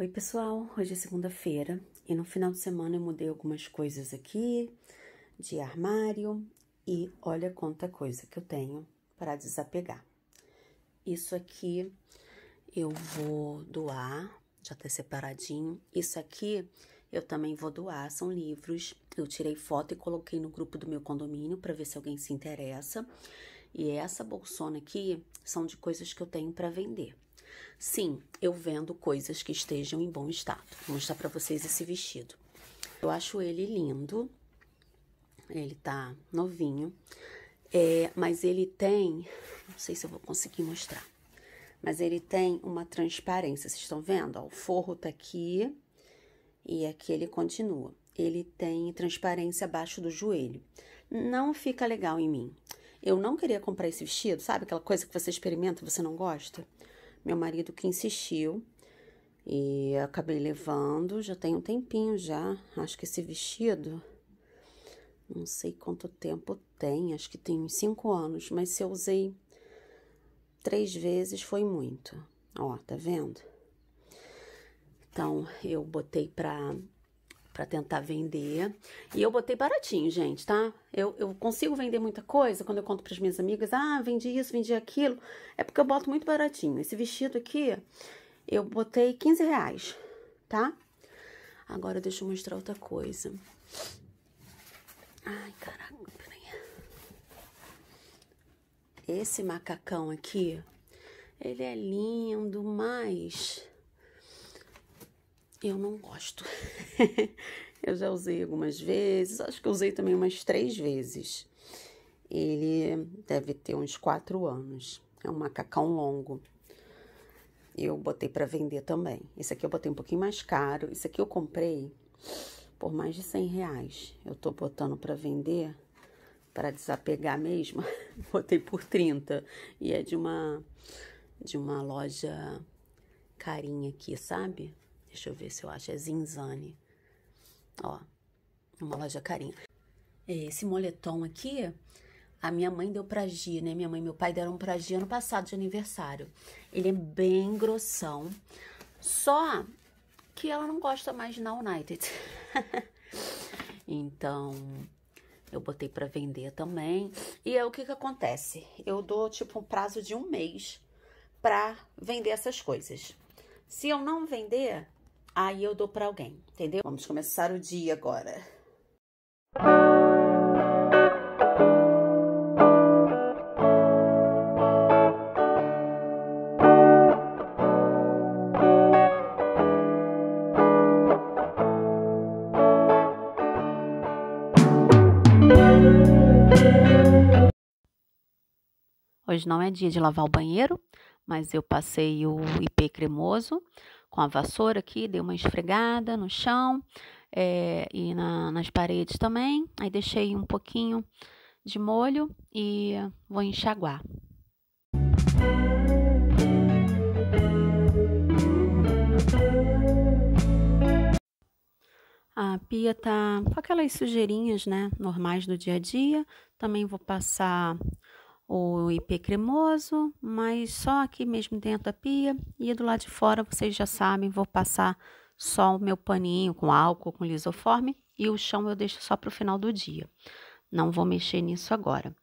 Oi, pessoal! Hoje é segunda-feira e no final de semana eu mudei algumas coisas aqui de armário e olha quanta coisa que eu tenho para desapegar. Isso aqui eu vou doar, já tá separadinho. Isso aqui eu também vou doar, são livros. Eu tirei foto e coloquei no grupo do meu condomínio para ver se alguém se interessa. E essa bolsona aqui são de coisas que eu tenho para vender. Sim, eu vendo coisas que estejam em bom estado. Vou mostrar para vocês esse vestido. Eu acho ele lindo. Ele tá novinho. É, mas ele tem, não sei se eu vou conseguir mostrar. Mas ele tem uma transparência, vocês estão vendo? Ó, o forro tá aqui e aqui ele continua. Ele tem transparência abaixo do joelho. Não fica legal em mim. Eu não queria comprar esse vestido, sabe? Aquela coisa que você experimenta, e você não gosta meu marido que insistiu e acabei levando, já tem um tempinho já. Acho que esse vestido, não sei quanto tempo tem, acho que tem uns 5 anos, mas se eu usei três vezes foi muito. Ó, tá vendo? Então, eu botei pra para tentar vender. E eu botei baratinho, gente, tá? Eu, eu consigo vender muita coisa quando eu conto para as minhas amigas: ah, vendi isso, vendi aquilo. É porque eu boto muito baratinho. Esse vestido aqui, eu botei 15 reais, tá? Agora deixa eu mostrar outra coisa. Ai, caraca, peraí. Esse macacão aqui, ele é lindo, mas eu não gosto. eu já usei algumas vezes, acho que usei também umas três vezes. Ele deve ter uns quatro anos. É um macacão longo. Eu botei para vender também. Esse aqui eu botei um pouquinho mais caro. Esse aqui eu comprei por mais de 100 reais. Eu tô botando para vender, para desapegar mesmo. botei por 30. E é de uma, de uma loja carinha aqui, sabe? Deixa eu ver se eu acho. É Zinzane. Ó, uma loja carinha. É, esse moletom aqui, a minha mãe deu pra Gi, né? Minha mãe e meu pai deram pra Gi ano passado de aniversário. Ele é bem grossão. Só que ela não gosta mais de na United. então, eu botei para vender também. E é o que que acontece? Eu dou, tipo, um prazo de um mês pra vender essas coisas. Se eu não vender, aí eu dou para alguém, entendeu? Vamos começar o dia agora. Hoje não é dia de lavar o banheiro, mas eu passei o IP cremoso, com a vassoura aqui, dei uma esfregada no chão é, e na, nas paredes também. Aí deixei um pouquinho de molho e vou enxaguar. A pia tá com aquelas sujeirinhas, né, normais do dia a dia. Também vou passar o IP cremoso, mas só aqui mesmo dentro da pia. E do lado de fora, vocês já sabem, vou passar só o meu paninho com álcool, com lisoforme. E o chão eu deixo só para o final do dia. Não vou mexer nisso agora.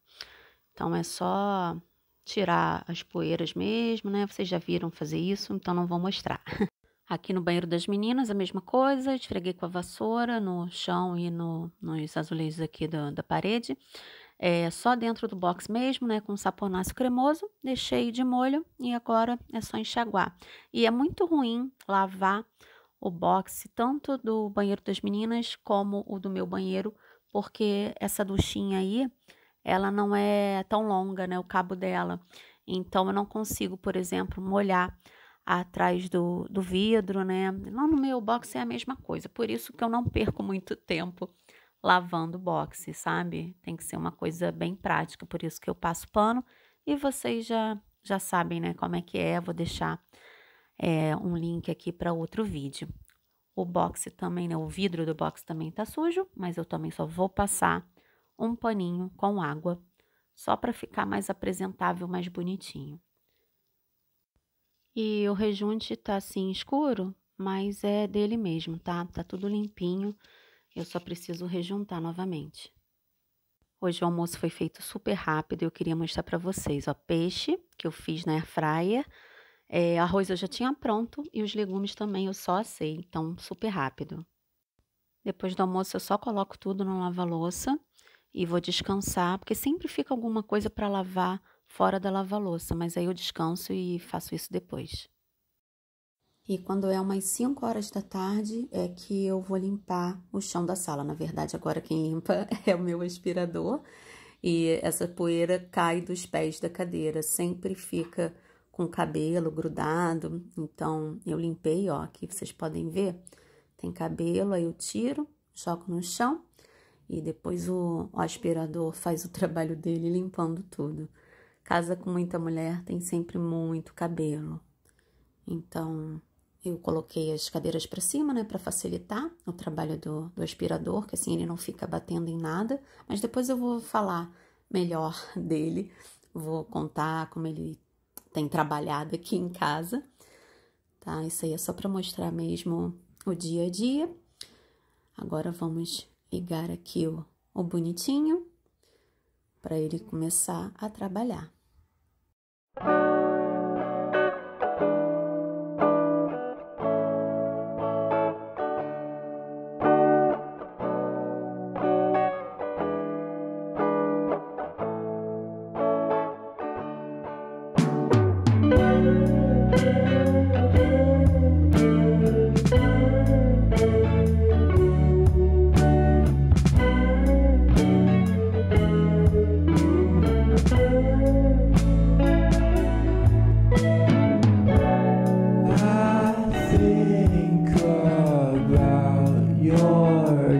Então, é só tirar as poeiras mesmo, né? Vocês já viram fazer isso, então não vou mostrar. Aqui no banheiro das meninas, a mesma coisa, esfreguei com a vassoura no chão e no, nos azulejos aqui da, da parede é, só dentro do box mesmo, né, com saponáceo cremoso, deixei de molho e agora é só enxaguar. E é muito ruim lavar o box tanto do banheiro das meninas como o do meu banheiro, porque essa duchinha aí, ela não é tão longa, né, o cabo dela. Então eu não consigo, por exemplo, molhar atrás do, do vidro, né? Lá no meu box é a mesma coisa, por isso que eu não perco muito tempo lavando boxe, sabe? Tem que ser uma coisa bem prática, por isso que eu passo pano. E vocês já, já sabem, né, como é que é. vou deixar é, um link aqui para outro vídeo. O boxe também, né, o vidro do boxe também tá sujo, mas eu também só vou passar um paninho com água, só para ficar mais apresentável, mais bonitinho. E o rejunte tá assim escuro, mas é dele mesmo, tá? Tá tudo limpinho. Eu só preciso rejuntar novamente. Hoje o almoço foi feito super rápido e eu queria mostrar para vocês, ó, peixe que eu fiz na airfryer, é, arroz eu já tinha pronto e os legumes também eu só assei, então super rápido. Depois do almoço eu só coloco tudo no lava-louça e vou descansar, porque sempre fica alguma coisa para lavar fora da lava-louça, mas aí eu descanso e faço isso depois. E quando é umas 5 horas da tarde é que eu vou limpar o chão da sala. Na verdade, agora quem limpa é o meu aspirador. E essa poeira cai dos pés da cadeira, sempre fica com cabelo grudado. Então, eu limpei, ó, aqui vocês podem ver. Tem cabelo, aí eu tiro, choco no chão e depois o, o aspirador faz o trabalho dele limpando tudo. Casa com muita mulher tem sempre muito cabelo. Então, eu coloquei as cadeiras para cima, né, para facilitar o trabalho do, do aspirador, que assim ele não fica batendo em nada. Mas depois eu vou falar melhor dele, vou contar como ele tem trabalhado aqui em casa, tá? Isso aí é só para mostrar mesmo o dia a dia. Agora vamos ligar aqui o, o bonitinho para ele começar a trabalhar.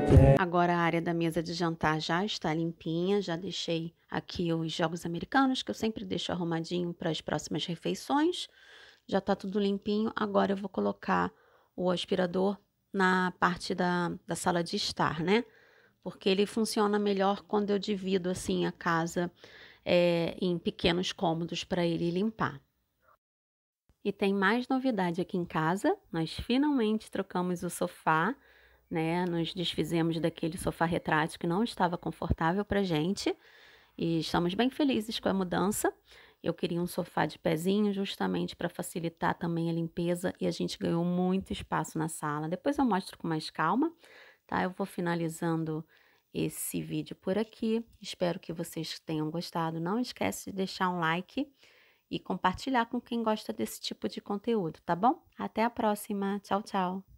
É. Agora a área da mesa de jantar já está limpinha, já deixei aqui os jogos americanos que eu sempre deixo arrumadinho para as próximas refeições. Já está tudo limpinho. Agora eu vou colocar o aspirador na parte da, da sala de estar, né? Porque ele funciona melhor quando eu divido assim a casa é, em pequenos cômodos para ele limpar. E tem mais novidade aqui em casa. Nós finalmente trocamos o sofá né? Nos desfizemos daquele sofá retrátil que não estava confortável para gente e estamos bem felizes com a mudança. Eu queria um sofá de pezinho justamente para facilitar também a limpeza e a gente ganhou muito espaço na sala. Depois eu mostro com mais calma, tá? Eu vou finalizando esse vídeo por aqui. Espero que vocês tenham gostado. Não esquece de deixar um like e compartilhar com quem gosta desse tipo de conteúdo, tá bom? Até a próxima. Tchau, tchau.